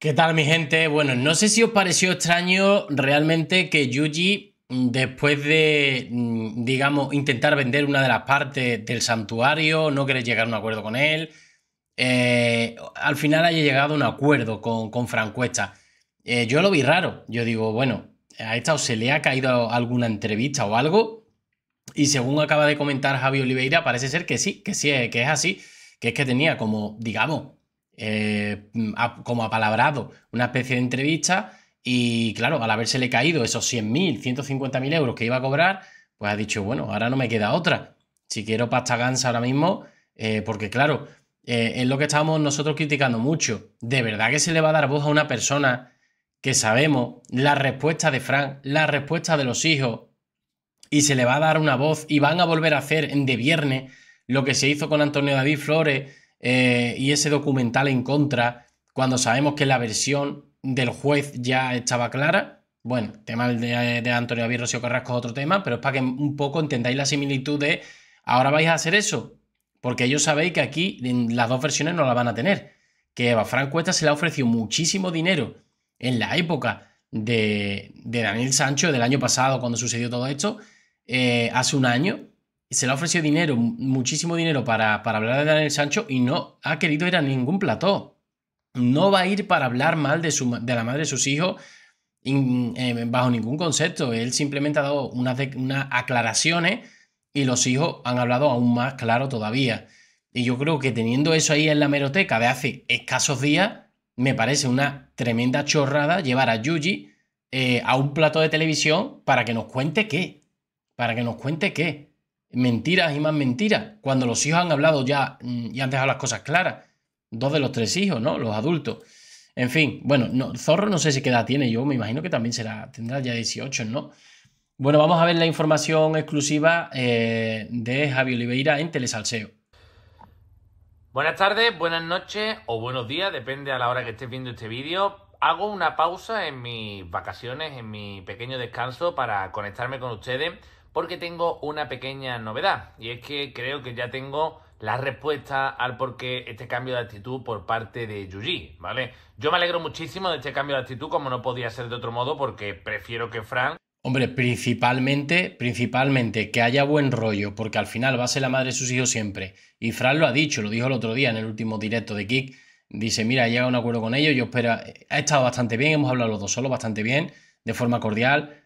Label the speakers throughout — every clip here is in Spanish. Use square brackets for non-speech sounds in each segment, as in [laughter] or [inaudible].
Speaker 1: ¿Qué tal mi gente? Bueno, no sé si os pareció extraño realmente que Yuji, después de, mm, digamos, intentar vender una de las partes del santuario, no querer llegar a un acuerdo con él, eh, al final haya llegado a un acuerdo con, con Francuesta. Eh, yo lo vi raro, yo digo, bueno, a esta o se le ha caído alguna entrevista o algo, y según acaba de comentar Javi Oliveira, parece ser que sí, que sí, que es así, que es que tenía como, digamos, eh, mm, como como palabrado una especie de entrevista y claro, al habérsele caído esos 100.000, 150.000 euros que iba a cobrar, pues ha dicho, bueno, ahora no me queda otra. Si quiero pasta gansa ahora mismo, eh, porque claro, eh, es lo que estábamos nosotros criticando mucho. ¿De verdad que se le va a dar voz a una persona que sabemos la respuesta de Frank, la respuesta de los hijos, y se le va a dar una voz y van a volver a hacer de viernes lo que se hizo con Antonio David Flores eh, y ese documental en contra cuando sabemos que la versión del juez ya estaba clara. Bueno, tema de, de Antonio David Carrasco es otro tema, pero es para que un poco entendáis la similitud de ahora vais a hacer eso, porque ellos sabéis que aquí las dos versiones no la van a tener. Que Eva Frank Cuesta se le ha ofrecido muchísimo dinero en la época de, Daniel Sancho del año pasado, cuando sucedió todo esto, eh, hace un año, se le ha ofrecido dinero, muchísimo dinero para, hablar de Daniel Sancho y no ha querido ir a ningún plató. No va a ir para hablar mal de, de la madre de sus hijos eh, bajo ningún concepto. Él simplemente ha dado unas, aclaraciones y los hijos han hablado aún más claro todavía. Y yo creo que teniendo eso ahí en la meroteca de hace escasos días, me parece una tremenda chorrada llevar a Yuji eh, a un plato de televisión para que nos cuente qué. Para que nos cuente qué mentiras y más mentiras, cuando los hijos han hablado ya mm, y han dejado las cosas claras. Dos de los tres hijos, ¿no? Los adultos. En fin, bueno, no, Zorro no sé si qué edad tiene, yo me imagino que también será, tendrá ya 18, ¿no? Bueno, vamos a ver la información exclusiva eh, de Javi Oliveira en Telesalseo.
Speaker 2: Buenas tardes, buenas noches o buenos días, depende a la hora que estés viendo este vídeo. Hago una pausa en mis vacaciones, en mi pequeño descanso para conectarme con ustedes porque tengo una pequeña novedad y es que creo que ya tengo la respuesta al por qué este cambio de actitud por parte de Yuji, ¿vale? Yo me alegro muchísimo de este cambio de actitud como no podía ser de otro modo porque prefiero que Fran
Speaker 1: Hombre, principalmente, principalmente que haya buen rollo, porque al final va a ser la madre de sus hijos siempre. Y Fran lo ha dicho, lo dijo el otro día en el último directo de Kick. Dice, mira, llega llegado a un acuerdo con ellos, yo espero, eh, ha estado bastante bien, hemos hablado los dos solo bastante bien, de forma cordial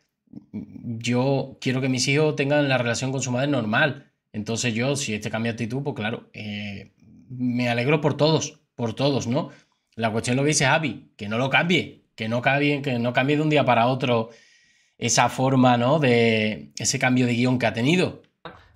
Speaker 1: yo quiero que mis hijos tengan la relación con su madre normal. Entonces yo, si este cambia actitud, pues claro, eh, me alegro por todos, por todos, ¿no? La cuestión lo dice Javi, que no lo cambie, que no cambie, que no cambie de un día para otro esa forma, ¿no? De ese cambio de guión que ha tenido.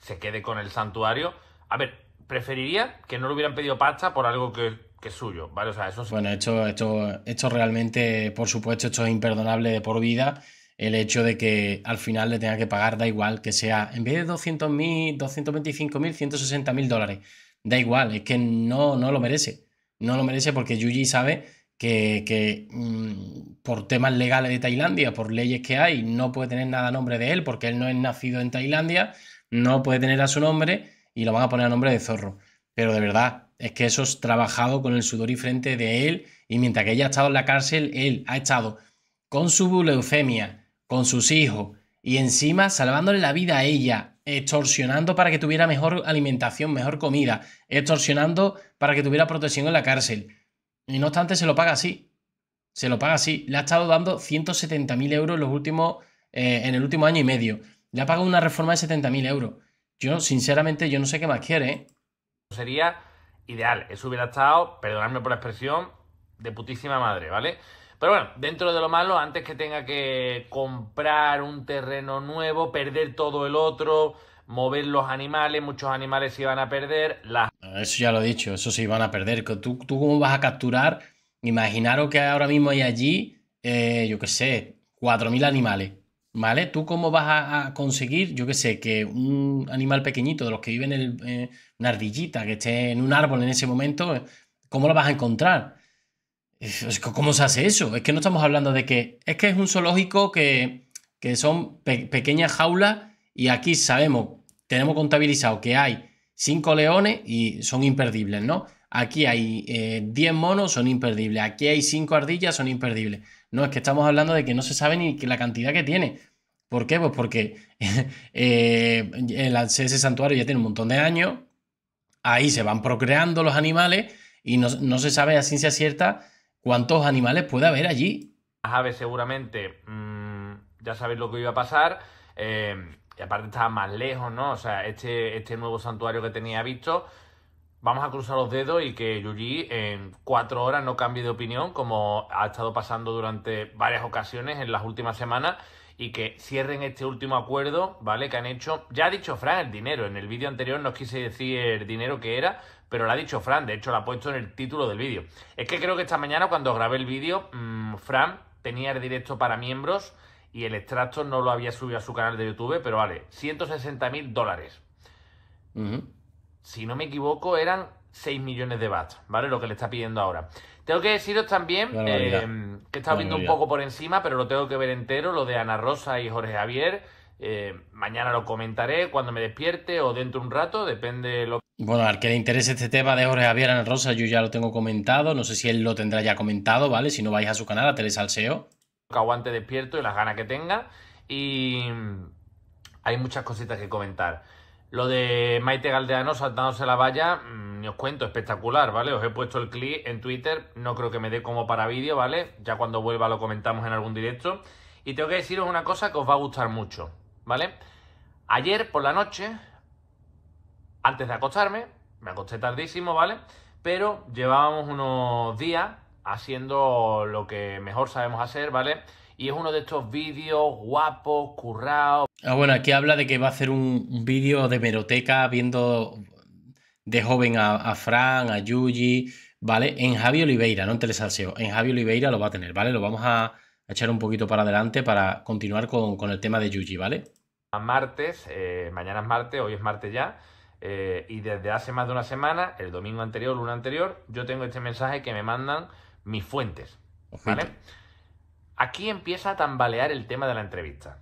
Speaker 2: Se quede con el santuario. A ver, preferiría que no le hubieran pedido pasta por algo que, es suyo, ¿vale? O sea, eso Bueno,
Speaker 1: esto, esto realmente, por supuesto, esto es imperdonable de por vida el hecho de que al final le tenga que pagar, da igual que sea, en vez de 200.000, 225.000, 160.000 dólares, da igual, es que no, no lo merece. No lo merece porque Yuji sabe que, mm, por temas legales de Tailandia, por leyes que hay, no puede tener nada a nombre de él porque él no es nacido en Tailandia, no puede tener a su nombre y lo van a poner a nombre de Zorro. Pero de verdad, es que eso es trabajado con el sudor y frente de él y mientras que ella ha estado en la cárcel, él ha estado con su eufemia con sus hijos y encima salvándole la vida a ella, extorsionando para que tuviera mejor alimentación, mejor comida, extorsionando para que tuviera protección en la cárcel. Y no obstante, se lo paga así. Se lo paga así. Le ha estado dando 170.000 euros en los últimos, eh, en el último año y medio. Le ha pagado una reforma de 70.000 euros. Yo, sinceramente, yo no sé qué más quiere. ¿eh?
Speaker 2: Sería ideal. Eso hubiera estado, perdonadme por la expresión, de putísima madre, ¿vale? Pero bueno, dentro de lo malo, antes que tenga que comprar un terreno nuevo, perder todo el otro, mover los animales, muchos animales se iban a perder.
Speaker 1: Ah, eso ya lo he dicho, eso se iban a perder. ¿Tú, tú cómo vas a capturar? Imaginaros que ahora mismo hay allí, eh, yo qué sé, 4.000 animales. ¿Vale? ¿Tú cómo vas a, conseguir, yo qué sé, que un animal pequeñito de los que viven en una ardillita que esté en un árbol en ese momento, eh, ¿cómo lo vas a encontrar? ¿Cómo se hace eso? Es que no estamos hablando de que. Es que es un zoológico que, son pequeñas jaulas y aquí sabemos, tenemos contabilizado que hay cinco leones y son imperdibles, ¿no? Aquí hay eh, 10 monos, son imperdibles. Aquí hay cinco ardillas, son imperdibles. No, es que estamos hablando de que no se sabe ni la cantidad que tiene. ¿Por qué? Pues porque [laughs] eh, ese santuario ya tiene un montón de años. Ahí se van procreando los animales y no, no se sabe a ciencia cierta ¿Cuántos animales puede haber allí?
Speaker 2: Las aves seguramente, mm, ya sabéis lo que iba a pasar. Eh, y aparte estaba más lejos, ¿no? O sea, este, este nuevo santuario que tenía visto. Vamos a cruzar los dedos y que Yuji en cuatro horas no cambie de opinión, como ha estado pasando durante varias ocasiones en las últimas semanas y que cierren este último acuerdo, ¿vale? Que han hecho. Ya ha dicho Fran el dinero. En el vídeo anterior no quise decir el dinero que era, pero lo ha dicho Fran. De hecho, lo ha puesto en el título del vídeo. Es que creo que esta mañana, cuando grabé el vídeo, mm, Fran tenía el directo para miembros y el extracto no lo había subido a su canal de YouTube, pero vale, 160 mil dólares. Si no me equivoco, eran 6 millones de bats, ¿vale? Lo que le está pidiendo ahora. Tengo que deciros también eh, que he estado viendo un poco por encima, pero lo tengo que ver entero, lo de Ana Rosa y Jorge Javier. Eh, mañana lo comentaré cuando me despierte o dentro de un rato, depende lo que...
Speaker 1: Bueno, al que le interese este tema de Jorge Javier Ana Rosa, yo ya lo tengo comentado. No sé si él lo tendrá ya comentado, ¿vale? Si no vais a su canal, a Telesalseo.
Speaker 2: Que aguante despierto y las ganas que tenga. Y hay muchas cositas que comentar. Lo de Maite Galdeano saltándose la valla, mm, ni os cuento, espectacular, ¿vale? Os he puesto el clip en Twitter, no creo que me dé como para vídeo, ¿vale? Ya cuando vuelva lo comentamos en algún directo. Y tengo que deciros una cosa que os va a gustar mucho, ¿vale? Ayer por la noche, antes de acostarme, me acosté tardísimo, ¿vale? Pero llevábamos unos días haciendo lo que mejor sabemos hacer, ¿vale? y es uno de estos vídeos guapos, currados.
Speaker 1: Ah, bueno, aquí habla de que va a hacer un, vídeo de meroteca viendo de joven a, Fran, a Yuji, ¿vale? En Javi Oliveira, no en Telesalseo, en Javi Oliveira lo va a tener, ¿vale? Lo vamos a echar un poquito para adelante para continuar con, el tema de Yuji, ¿vale?
Speaker 2: A martes, eh, mañana es martes, hoy es martes ya. Eh, y desde hace más de una semana, el domingo anterior, luna anterior, yo tengo este mensaje que me mandan mis fuentes. ¿Vale? Aquí empieza a tambalear el tema de la entrevista.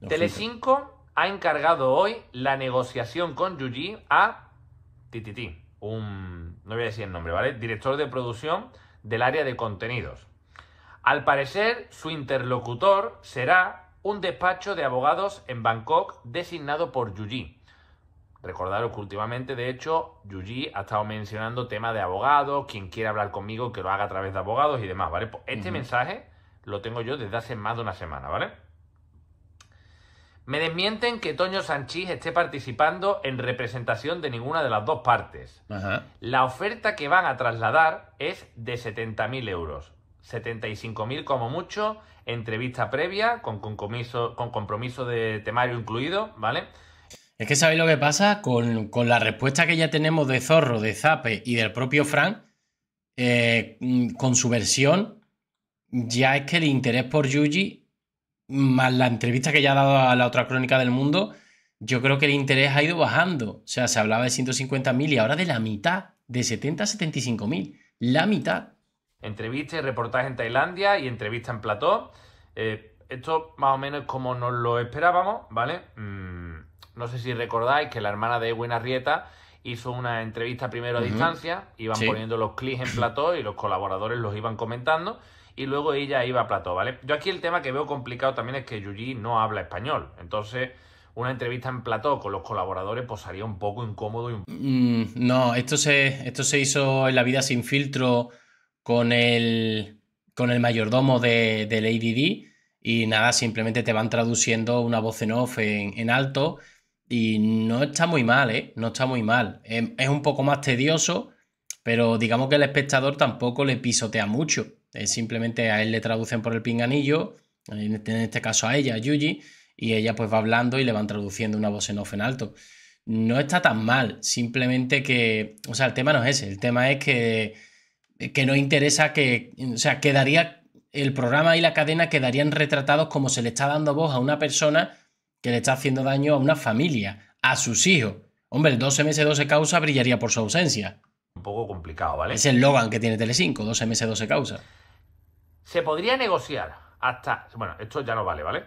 Speaker 2: tele Telecinco ha encargado hoy la negociación con Yuji a Titi, un, no voy a decir el nombre, ¿vale? Director de producción del área de contenidos. Al parecer, su interlocutor será un despacho de abogados en Bangkok designado por Yuji. Recordaros que últimamente, de hecho, Yuji ha estado mencionando tema de abogados, quien quiera hablar conmigo que lo haga a través de abogados y demás, ¿vale? Pues este mensaje lo tengo yo desde hace más de una semana, ¿vale? Me desmienten que Toño Sanchís esté participando en representación de ninguna de las dos partes. La oferta que van a trasladar es de 70.000 euros. 75.000 como mucho, entrevista previa, con compromiso, con compromiso de temario incluido, ¿vale?
Speaker 1: Es que sabéis lo que pasa con, la respuesta que ya tenemos de Zorro, de Zape y del propio Frank, eh, mm, con su versión, ya es que el interés por Yuji, más la entrevista que ya ha dado a la otra crónica del mundo, yo creo que el interés ha ido bajando. O sea, se hablaba de 150.000 y ahora de la mitad, de 70 a 75.000, la mitad.
Speaker 2: Entrevista y reportaje en Tailandia y entrevista en plató. Eh, esto más o menos es como nos lo esperábamos, ¿vale? Mm, no sé si recordáis que la hermana de Buena Arrieta hizo una entrevista primero a distancia, iban poniendo los clics en plató y los colaboradores los iban comentando y luego ella iba a plató, ¿vale? Yo aquí el tema que veo complicado también es que Yuji no habla español, entonces una entrevista en plató con los colaboradores pues sería un poco incómodo. Y mm,
Speaker 1: no, esto se, esto se hizo en La vida sin filtro con el, con el mayordomo de, del ADD y nada, simplemente te van traduciendo una voz en off en, alto y no está muy mal, ¿eh? No está muy mal. Es, es un poco más tedioso, pero digamos que el espectador tampoco le pisotea mucho. Eh, simplemente a él le traducen por el pinganillo, este, en este caso a ella, a Yuji, y ella pues va hablando y le van traduciendo una voz en off en alto. No está tan mal, simplemente que, o sea, el tema no es ese, el tema es que, que no interesa que, o sea, quedaría, el programa y la cadena quedarían retratados como se le está dando voz a una persona que le está haciendo daño a una familia, a sus hijos. Hombre, el 12 meses 12 causa brillaría por su ausencia. Un poco complicado, ¿vale? Es el Logan que tiene Telecinco, 12 meses 12 causa
Speaker 2: se podría negociar hasta, bueno, esto ya no vale, ¿vale?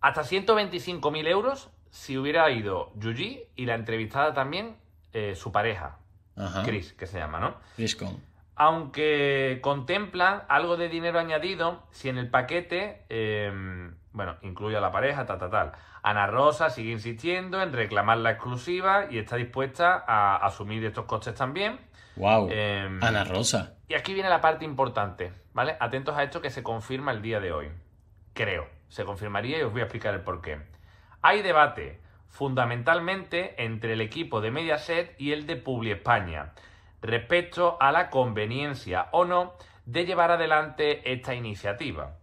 Speaker 2: Hasta 125.000 euros si hubiera ido Yuji y la entrevistada también eh, su pareja, Chris, que se llama, ¿no? Chris Con. Aunque contempla algo de dinero añadido si en el paquete em, bueno, incluye a la pareja, tal, tal, tal. Ana Rosa sigue insistiendo en reclamar la exclusiva y está dispuesta a asumir estos costes también.
Speaker 1: ¡Wow! Em, Ana Rosa.
Speaker 2: Y aquí viene la parte importante, ¿vale? Atentos a esto que se confirma el día de hoy. Creo, se confirmaría y os voy a explicar el por qué. Hay debate, fundamentalmente entre el equipo de Mediaset y el de Publi España, respecto a la conveniencia o no de llevar adelante esta iniciativa.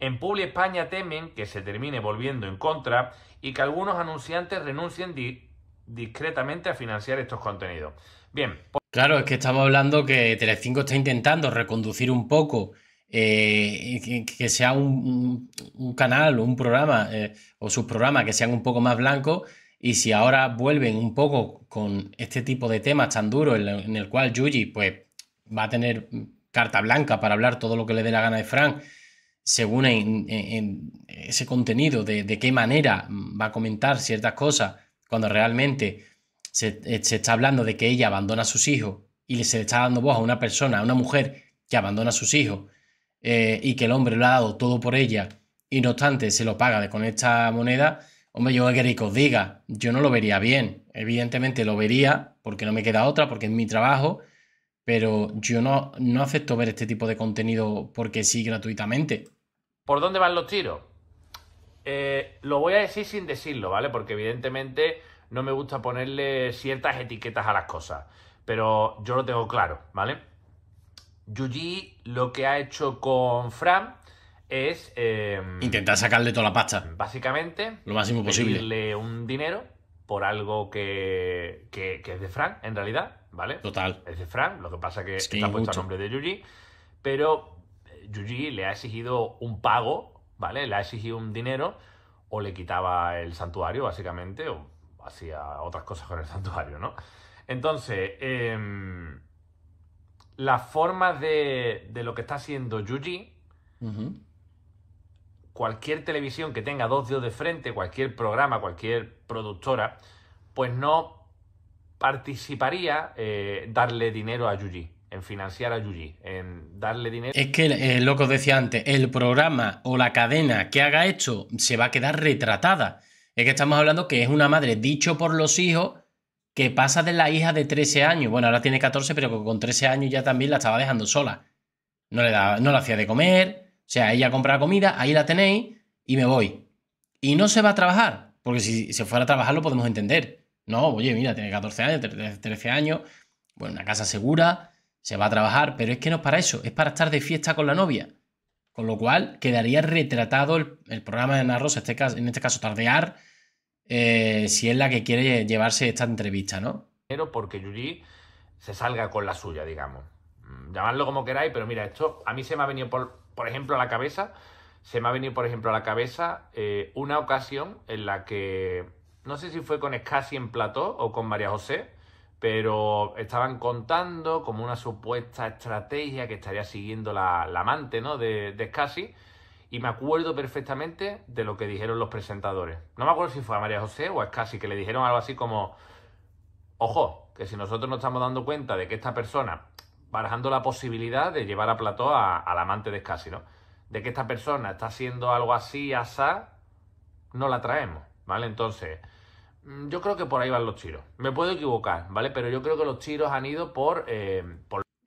Speaker 2: En Publi España temen que se termine volviendo en contra y que algunos anunciantes renuncien discretamente a financiar estos contenidos. Bien.
Speaker 1: Pues claro, es que estamos hablando que Telecinco está intentando reconducir un poco eh, que, sea un, canal o un programa eh, o sus programas que sean un poco más blancos y si ahora vuelven un poco con este tipo de temas tan duros en, el cual Yuji pues va a tener carta blanca para hablar todo lo que le dé la gana de Frank según en, ese contenido, de, de, qué manera va a comentar ciertas cosas, cuando realmente se, eh, se, está hablando de que ella abandona a sus hijos y se le está dando voz a una persona, a una mujer que abandona a sus hijos eh, y que el hombre lo ha dado todo por ella y no obstante se lo paga con esta moneda, hombre, yo que Rico diga, yo no lo vería bien. Evidentemente lo vería porque no me queda otra, porque es mi trabajo pero yo no, no acepto ver este tipo de contenido porque sí gratuitamente.
Speaker 2: ¿Por dónde van los tiros? Eh, lo voy a decir sin decirlo, ¿vale? Porque evidentemente no me gusta ponerle ciertas etiquetas a las cosas, pero yo lo tengo claro, ¿vale? Yuji lo que ha hecho con Fran es... Em, Intentar sacarle toda la pasta. Básicamente. Lo máximo posible. Pedirle un dinero por algo que, que es de Fran, en realidad ¿vale? Total. Es de Fran, lo que pasa que es que está puesto el nombre de Yuji, pero eh, Yuji le ha exigido un pago, ¿vale? Le ha exigido un dinero o le quitaba el santuario, básicamente, o hacía otras cosas con el santuario, ¿no? Entonces, em, las formas de, de, lo que está haciendo Yuji, cualquier televisión que tenga dos dios de frente, cualquier programa, cualquier productora, pues no participaría eh, darle dinero a Yuji, en financiar a Yuji, en darle dinero. Es
Speaker 1: que, eh, lo que os decía antes, el programa o la cadena que haga esto se va a quedar retratada. Es que estamos hablando que es una madre, dicho por los hijos, que pasa de la hija de 13 años. Bueno, ahora tiene 14, pero con 13 años ya también la estaba dejando sola. No le, no la hacía de comer. O sea, ella compra comida, ahí la tenéis y me voy. Y no se va a trabajar, porque si se fuera a trabajar lo podemos entender no, oye, mira, tiene 14 años, 13 años, bueno, una casa segura, se va a trabajar, pero es que no es para eso, es para estar de fiesta con la novia. Con lo cual quedaría retratado el, programa de Ana Rosa, este en este caso Tardear, eh, si es la que quiere llevarse esta entrevista, ¿no?
Speaker 2: Pero porque Yuri se salga con la suya, digamos. Mm, llamadlo como queráis, pero mira, esto a mí se me ha venido, por, por ejemplo, a la cabeza, se me ha venido, por ejemplo, a la cabeza eh, una ocasión en la que no sé si fue con Scassi en plató o con María José, pero estaban contando como una supuesta estrategia que estaría siguiendo la, amante ¿no? de, de Scassi, y me acuerdo perfectamente de lo que dijeron los presentadores. No me acuerdo si fue a María José o a Scassi, que le dijeron algo así como, ojo, que si nosotros nos estamos dando cuenta de que esta persona, barajando la posibilidad de llevar a plató al amante de Scassi, ¿no? De que esta persona está haciendo algo así, asa, no la traemos. ¿vale? Entonces, mm, yo creo que por ahí van los tiros. Me puedo equivocar, ¿vale? Pero yo creo que los tiros han ido por... Eh,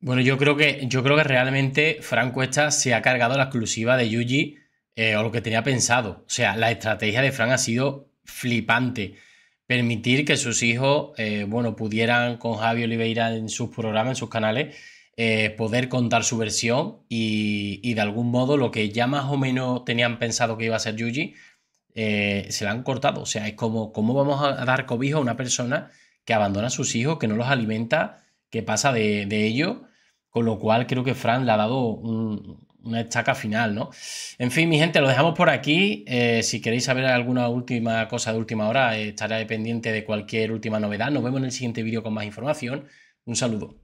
Speaker 1: bueno, yo creo, que, yo creo que realmente Frank Cuesta se ha cargado la exclusiva de Yuji eh, o lo que tenía pensado. O sea, la estrategia de Frank ha sido flipante. Permitir que sus hijos, eh, bueno, pudieran con Javi Oliveira en sus programas, en sus canales, poder contar su versión y, y, de algún modo lo que ya más o menos tenían pensado que iba a ser Yuji, eh, se la han cortado. O sea, es como, ¿cómo vamos a dar cobijo a una persona que abandona a sus hijos, que no los alimenta, que pasa de, ello Con lo cual creo que Fran le ha dado una estaca final, ¿no? En fin, mi gente, lo dejamos por aquí. Eh, si queréis saber alguna última cosa de última hora, eh, estaré pendiente de cualquier última novedad. Nos vemos en el siguiente vídeo con más información. Un saludo.